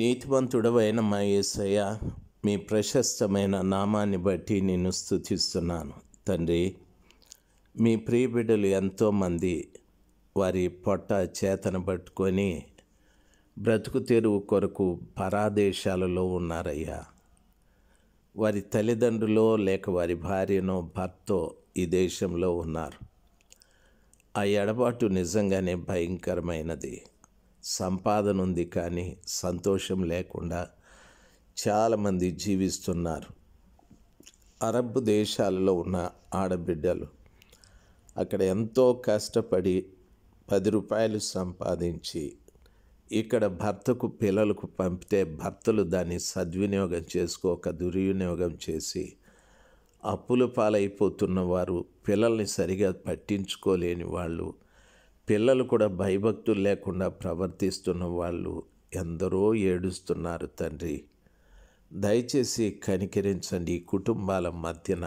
నీతివంతుడవైన మా మీ ప్రశస్తమైన నామాన్ని బట్టి నేను స్థుతిస్తున్నాను తండ్రి మీ ప్రియబిడ్డలు ఎంతోమంది వారి పొట్ట చేతన పట్టుకొని బ్రతుకు తెరువు కొరకు పరాదేశాలలో ఉన్నారయ్యా వారి తల్లిదండ్రులో లేక వారి భార్యనో భర్తో ఈ దేశంలో ఉన్నారు ఆ ఎడబాటు నిజంగానే భయంకరమైనది సంపాదన ఉంది కానీ సంతోషం లేకుండా చాలామంది జీవిస్తున్నారు అరబ్ దేశాలలో ఉన్న ఆడబిడ్డలు అక్కడ ఎంతో కష్టపడి పది రూపాయలు సంపాదించి ఇక్కడ భర్తకు పిల్లలకు పంపితే భర్తలు దాన్ని సద్వినియోగం చేసుకోక దుర్వినియోగం చేసి అప్పుల పాలైపోతున్న వారు పిల్లల్ని సరిగా పట్టించుకోలేని వాళ్ళు పిల్లలు కూడా భయభక్తులు లేకుండా ప్రవర్తిస్తున్న వాళ్ళు ఎందరో ఏడుస్తున్నారు తండ్రి దయచేసి కనికరించండి కుటుంబాల మధ్యన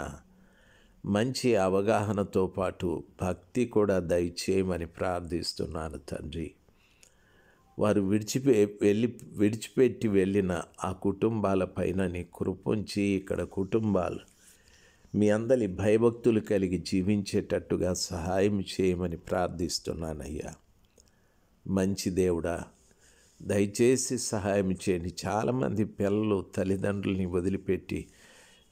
మంచి అవగాహనతో పాటు భక్తి కూడా దయచేయమని ప్రార్థిస్తున్నాను తండ్రి వారు విడిచిపే వెళ్ళి విడిచిపెట్టి వెళ్ళిన ఆ కుటుంబాల పైన నీ కృపుంచి ఇక్కడ కుటుంబాలు మీ అందరి భయభక్తులు కలిగి జీవించేటట్టుగా సహాయం చేయమని ప్రార్థిస్తున్నానయ్యా మంచి దేవుడా దయచేసి సహాయం చేయని చాలామంది పిల్లలు తల్లిదండ్రుల్ని వదిలిపెట్టి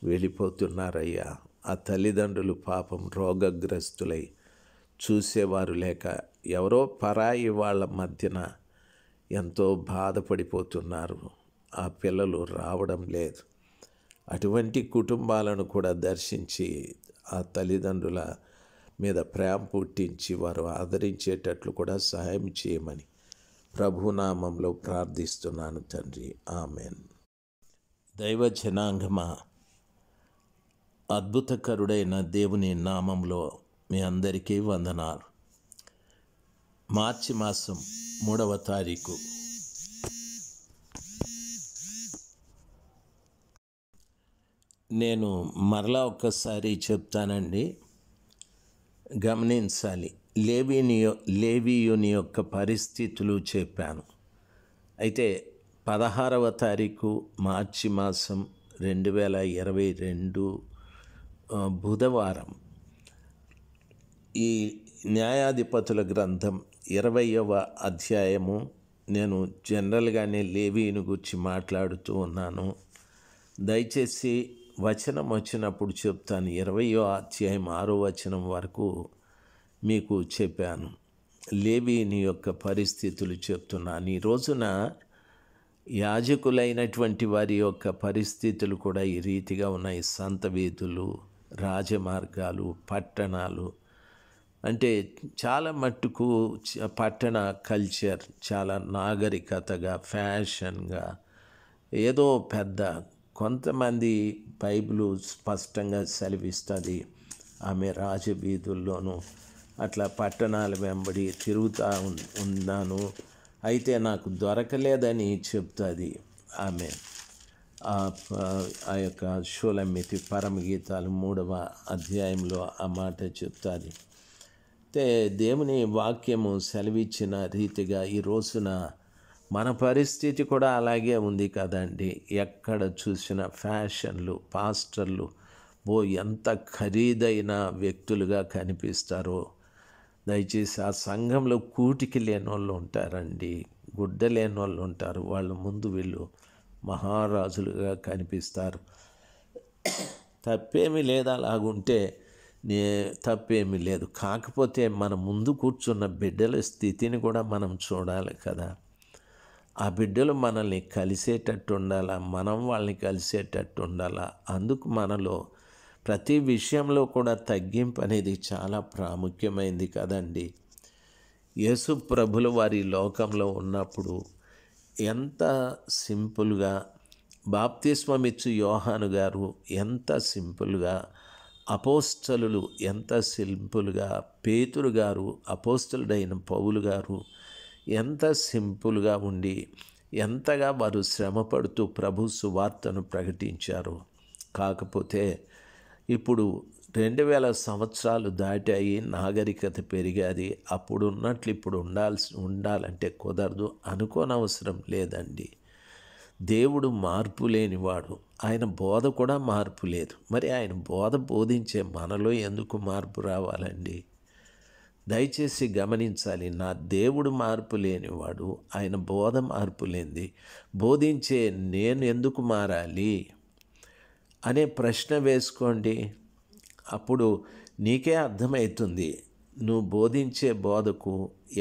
వెళ్ళిపోతున్నారయ్యా ఆ తల్లిదండ్రులు పాపం రోగగ్రస్తులై చూసేవారు లేక ఎవరో పరాయి వాళ్ళ మధ్యన ఎంతో బాధపడిపోతున్నారు ఆ పిల్లలు రావడం లేదు అటువంటి కుటుంబాలను కూడా దర్శించి ఆ తల్లిదండ్రుల మీద ప్రేమ పుట్టించి వారు ఆదరించేటట్లు కూడా సహాయం చేయమని ప్రభునామంలో ప్రార్థిస్తున్నాను తండ్రి ఆమెన్ దైవ జనాంగమా అద్భుతకరుడైన దేవుని నామంలో మీ అందరికీ వందనాలు మార్చి మాసం మూడవ తారీఖు నేను మరలా ఒక్కసారి చెప్తానండి గమనించాలి లేవీని లేవీయుని యొక్క పరిస్థితులు చెప్పాను అయితే పదహారవ తారీఖు మార్చి మాసం రెండు వేల ఇరవై రెండు బుధవారం ఈ న్యాయాధిపతుల గ్రంథం ఇరవయవ అధ్యాయము నేను జనరల్గానే లేవీని గురించి మాట్లాడుతూ ఉన్నాను దయచేసి వచనం వచ్చినప్పుడు చెప్తాను ఇరవయో అధ్యాయం ఆరో వచనం వరకు మీకు చెప్పాను లేవి నీ యొక్క పరిస్థితులు చెప్తున్నాను ఈ రోజున యాజకులైనటువంటి వారి యొక్క పరిస్థితులు కూడా ఈ రీతిగా ఉన్నాయి సంత వీధులు రాజమార్గాలు పట్టణాలు అంటే చాలా మట్టుకు పట్టణ కల్చర్ చాలా నాగరికతగా ఫ్యాషన్గా ఏదో పెద్ద కొంతమంది బైబిలు స్పష్టంగా సెలవిస్తుంది ఆమె రాజవీధుల్లోనూ అట్లా పట్టణాల వెంబడి తిరుగుతూ ఉన్నాను అయితే నాకు దొరకలేదని చెప్తుంది ఆమె ఆ యొక్క షూలమితి పరమగీతాలు మూడవ అధ్యాయంలో ఆ మాట చెప్తుంది అయితే దేవుని వాక్యము సెలవిచ్చిన రీతిగా ఈ రోజున మన పరిస్థితి కూడా అలాగే ఉంది కదండి ఎక్కడ చూసిన ఫ్యాషన్లు పాస్టర్లు ఓ ఎంత ఖరీదైన వ్యక్తులుగా కనిపిస్తారో దయచేసి ఆ సంఘంలో కూటికి లేని వాళ్ళు ఉంటారండి గుడ్డ లేని వాళ్ళు ఉంటారు వాళ్ళ ముందు వీళ్ళు మహారాజులుగా కనిపిస్తారు తప్పేమీ లేదు అలాగుంటే నే తప్పేమీ లేదు కాకపోతే మన ముందు కూర్చున్న బిడ్డల స్థితిని కూడా మనం చూడాలి కదా ఆ బిడ్డలు మనల్ని కలిసేటట్టు ఉండాలా మనం వాళ్ళని కలిసేటట్టు ఉండాలా అందుకు మనలో ప్రతి విషయంలో కూడా తగ్గింపు అనేది చాలా ప్రాముఖ్యమైంది కదండి యేసు ప్రభులు వారి లోకంలో ఉన్నప్పుడు ఎంత సింపుల్గా బాప్తిస్మమిచ్చు యోహాను గారు ఎంత సింపుల్గా అపోస్టలు ఎంత సింపుల్గా పేతురు గారు అపోస్తలుడైన పౌలు గారు ఎంత సింపుల్గా ఉండి ఎంతగా వారు శ్రమపడుతూ ప్రభు సువార్తను ప్రకటించారు కాకపోతే ఇప్పుడు రెండు వేల సంవత్సరాలు దాటాయి నాగరికత పెరిగాది అప్పుడు ఉన్నట్లు ఇప్పుడు ఉండాల్సి ఉండాలంటే కుదరదు అనుకోనవసరం లేదండి దేవుడు మార్పు లేనివాడు ఆయన బోధ కూడా మార్పు లేదు మరి ఆయన బోధ బోధించే మనలో ఎందుకు మార్పు రావాలండి దయచేసి గమనించాలి నా దేవుడు మార్పు లేనివాడు ఆయన బోధ మార్పు లేనిది బోధించే నేను ఎందుకు మారాలి అనే ప్రశ్న వేసుకోండి అప్పుడు నీకే అర్థమవుతుంది నువ్వు బోధించే బోధకు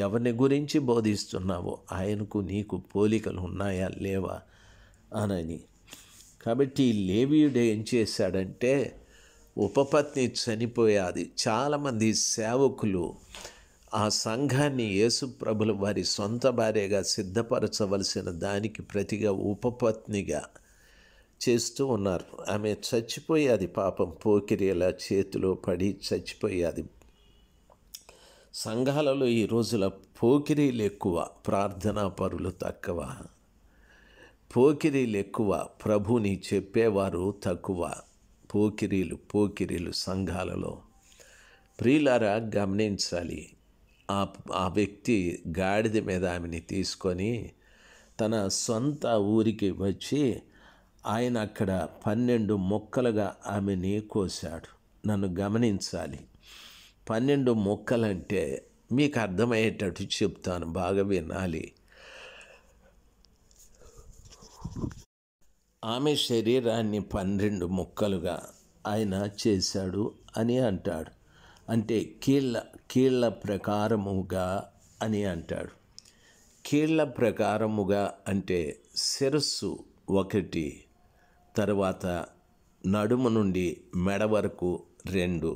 ఎవరిని గురించి బోధిస్తున్నావో ఆయనకు నీకు పోలికలు ఉన్నాయా లేవా అనని కాబట్టి లేవీయుడు ఏం చేశాడంటే ఉపపత్ని చనిపోయాది చాలామంది సేవకులు ఆ సంఘాన్ని ప్రభులు వారి సొంత భార్యగా సిద్ధపరచవలసిన దానికి ప్రతిగా ఉపపత్నిగా చేస్తూ ఉన్నారు ఆమె చచ్చిపోయేది పాపం పోకిరేల చేతిలో పడి చచ్చిపోయేది సంఘాలలో ఈ రోజుల పోకిరీలు ఎక్కువ ప్రార్థనా పరులు తక్కువ పోకిరీలు ఎక్కువ ప్రభుని చెప్పేవారు తక్కువ పోకిరీలు పోకిరీలు సంఘాలలో ప్రియులారా గమనించాలి ఆ ఆ వ్యక్తి గాడిద మీద ఆమెని తీసుకొని తన సొంత ఊరికి వచ్చి ఆయన అక్కడ పన్నెండు మొక్కలుగా ఆమెని కోశాడు నన్ను గమనించాలి పన్నెండు మొక్కలంటే మీకు అర్థమయ్యేటట్టు చెప్తాను బాగా వినాలి ఆమె శరీరాన్ని పన్నెండు ముక్కలుగా ఆయన చేశాడు అని అంటాడు అంటే కీళ్ళ కీళ్ళ ప్రకారముగా అని అంటాడు కీళ్ళ ప్రకారముగా అంటే శిరస్సు ఒకటి తర్వాత నడుము నుండి మెడ వరకు రెండు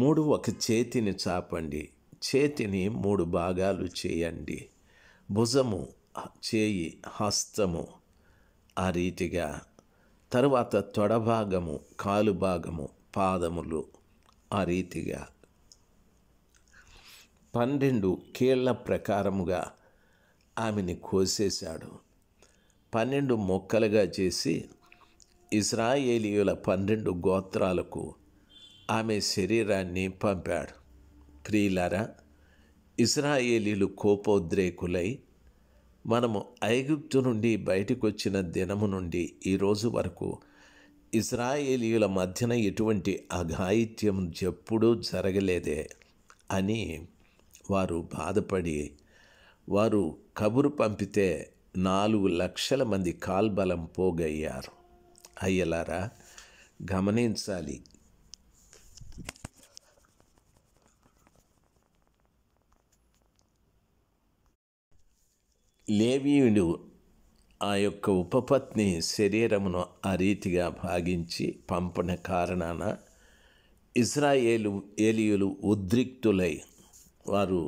మూడు ఒక చేతిని చాపండి చేతిని మూడు భాగాలు చేయండి భుజము చేయి హస్తము ఆ రీతిగా తరువాత తొడభాగము కాలు భాగము పాదములు ఆ రీతిగా పన్నెండు కీళ్ల ప్రకారముగా ఆమెని కోసేశాడు పన్నెండు మొక్కలుగా చేసి ఇస్రాయేలీయుల పన్నెండు గోత్రాలకు ఆమె శరీరాన్ని పంపాడు ప్రియులారా ఇస్రాయేలీలు కోపోద్రేకులై మనము ఐగుప్తు నుండి బయటకు వచ్చిన దినము నుండి ఈరోజు వరకు ఇజ్రాయేలీయుల మధ్యన ఎటువంటి అఘాయిత్యం ఎప్పుడూ జరగలేదే అని వారు బాధపడి వారు కబురు పంపితే నాలుగు లక్షల మంది కాల్బలం పోగయ్యారు అయ్యలారా గమనించాలి లేవీయుడు ఆ యొక్క ఉపపత్ని శరీరమును ఆ రీతిగా భాగించి పంపిన కారణాన ఇజ్రాయేలు ఏలియులు ఉద్రిక్తులై వారు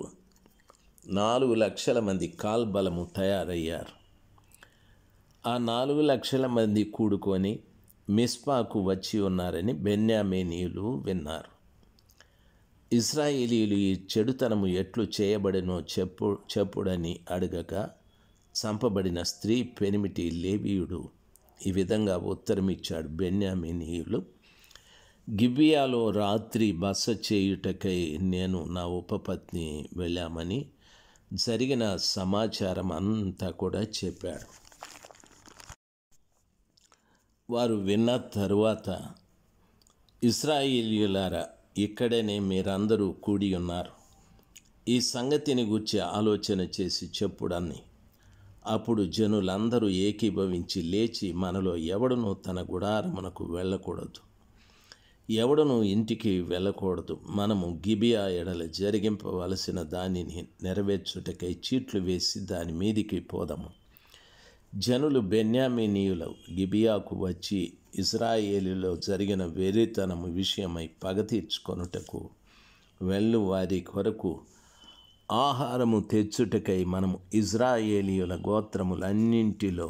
నాలుగు లక్షల మంది కాల్బలము తయారయ్యారు ఆ నాలుగు లక్షల మంది కూడుకొని మిస్పాకు వచ్చి ఉన్నారని బెన్యామేనియులు విన్నారు ఇజ్రాయేలీలు ఈ చెడుతనము ఎట్లు చేయబడినో చెప్పు చెప్పుడని అడగగా చంపబడిన స్త్రీ పెనిమిటి లేవీయుడు ఈ విధంగా ఉత్తరమిచ్చాడు బెన్యామినీయులు గిబియాలో రాత్రి బస చేయుటకై నేను నా ఉపపత్ని వెళ్ళామని జరిగిన సమాచారం అంతా కూడా చెప్పాడు వారు విన్న తరువాత ఇస్రాయిలీలారా ఇక్కడనే మీరందరూ కూడి ఉన్నారు ఈ సంగతిని గూర్చి ఆలోచన చేసి చెప్పుడని అప్పుడు జనులందరూ ఏకీభవించి లేచి మనలో ఎవడను తన గుడారమునకు వెళ్ళకూడదు ఎవడను ఇంటికి వెళ్ళకూడదు మనము గిబియా ఎడల జరిగింపవలసిన దానిని నెరవేర్చుటకై చీట్లు వేసి దాని మీదికి పోదాము జనులు బెన్యామినీయుల గిబియాకు వచ్చి ఇజ్రాయేలీలో జరిగిన వెరితనము విషయమై పగ తీర్చుకొనుటకు వెళ్ళు వారి కొరకు ఆహారము తెచ్చుటకై మనము ఇజ్రాయేలీయుల గోత్రములన్నింటిలో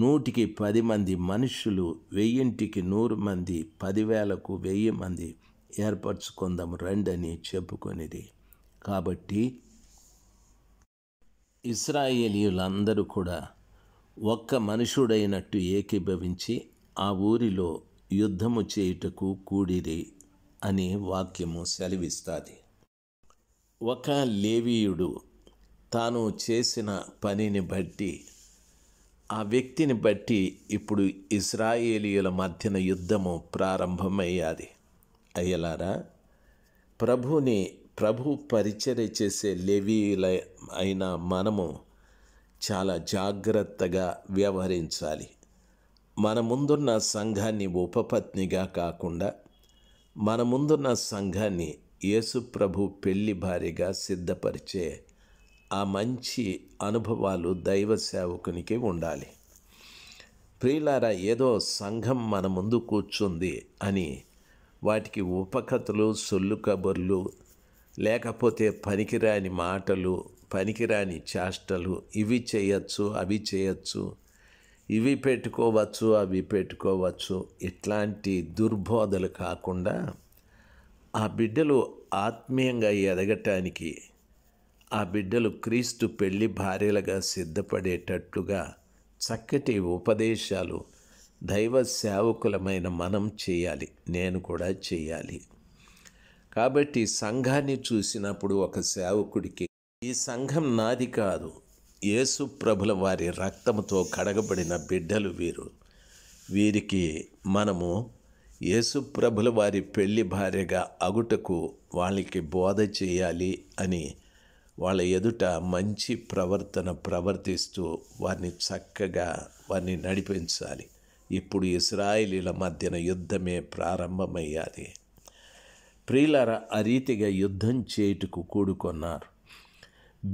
నూటికి పది మంది మనుషులు వెయ్యింటికి నూరు మంది పదివేలకు వెయ్యి మంది ఏర్పరచుకుందాము రండని చెప్పుకొనిది కాబట్టి ఇస్రాయేలీయులందరూ కూడా ఒక్క మనుషుడైనట్టు ఏకీభవించి ఆ ఊరిలో యుద్ధము చేయుటకు కూడిరి అనే వాక్యము సెలవిస్తుంది ఒక లేవీయుడు తాను చేసిన పనిని బట్టి ఆ వ్యక్తిని బట్టి ఇప్పుడు ఇస్రాయేలీయుల మధ్యన యుద్ధము ప్రారంభమయ్యాది అయ్యలారా ప్రభుని ప్రభు పరిచర్య చేసే లేవీయుల అయిన మనము చాలా జాగ్రత్తగా వ్యవహరించాలి మన ముందున్న సంఘాన్ని ఉపపత్నిగా కాకుండా మన ముందున్న సంఘాన్ని యేసుప్రభు పెళ్లి భారీగా సిద్ధపరిచే ఆ మంచి అనుభవాలు దైవ సేవకునికి ఉండాలి ప్రియులారా ఏదో సంఘం మన ముందు కూర్చుంది అని వాటికి ఉపకథలు సొల్లు కబుర్లు లేకపోతే పనికిరాని మాటలు పనికిరాని చేష్టలు ఇవి చేయొచ్చు అవి చేయొచ్చు ఇవి పెట్టుకోవచ్చు అవి పెట్టుకోవచ్చు ఇట్లాంటి దుర్బోధలు కాకుండా ఆ బిడ్డలు ఆత్మీయంగా ఎదగటానికి ఆ బిడ్డలు క్రీస్తు పెళ్లి భార్యలుగా సిద్ధపడేటట్లుగా చక్కటి ఉపదేశాలు దైవ సేవకులమైన మనం చేయాలి నేను కూడా చేయాలి కాబట్టి సంఘాన్ని చూసినప్పుడు ఒక సేవకుడికి ఈ సంఘం నాది కాదు యేసు ప్రభుల వారి రక్తంతో కడగబడిన బిడ్డలు వీరు వీరికి మనము యేసుప్రభుల వారి పెళ్లి భార్యగా అగుటకు వాళ్ళకి బోధ చేయాలి అని వాళ్ళ ఎదుట మంచి ప్రవర్తన ప్రవర్తిస్తూ వారిని చక్కగా వారిని నడిపించాలి ఇప్పుడు ఇస్రాయిలీల మధ్యన యుద్ధమే ప్రారంభమయ్యాలి ప్రియులార ఆ రీతిగా యుద్ధం చేయుటకు కూడుకున్నారు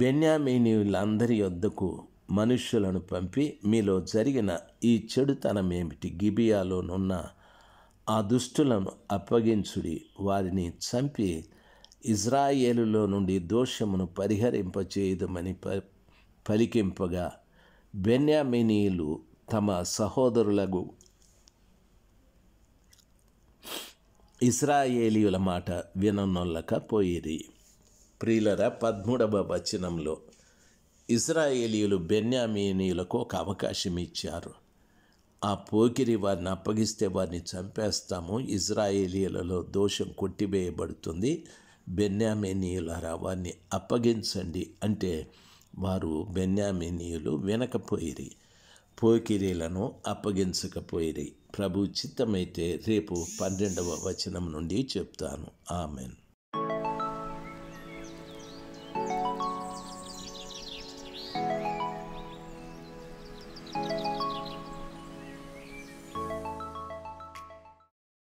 బెన్యామీనీలందరి యొద్దకు మనుష్యులను పంపి మీలో జరిగిన ఈ చెడుతనమేమిటి గిబియాలోనున్న ఆ దుష్టులను అప్పగించుడి వారిని చంపి ఇజ్రాయేలులో నుండి దోషమును పరిహరింపచేయుదమని ప పలికింపగా బెన్యామినీలు తమ సహోదరులకు ఇస్రాయేలీయుల మాట విననొల్లక పోయిరి ప్రియులర పద్మూడవ వచనంలో ఇజ్రాయేలీయులు బెన్యామీనీయులకు ఒక అవకాశం ఇచ్చారు ఆ పోకిరి వారిని అప్పగిస్తే వారిని చంపేస్తాము ఇజ్రాయేలీలలో దోషం కొట్టివేయబడుతుంది బెన్యామినీయులారా వారిని అప్పగించండి అంటే వారు బెన్యామినీయులు వినకపోయిరి పోకిరీలను అప్పగించకపోయిరి ప్రభు చిత్తమైతే రేపు పన్నెండవ వచనం నుండి చెప్తాను ఆమెన్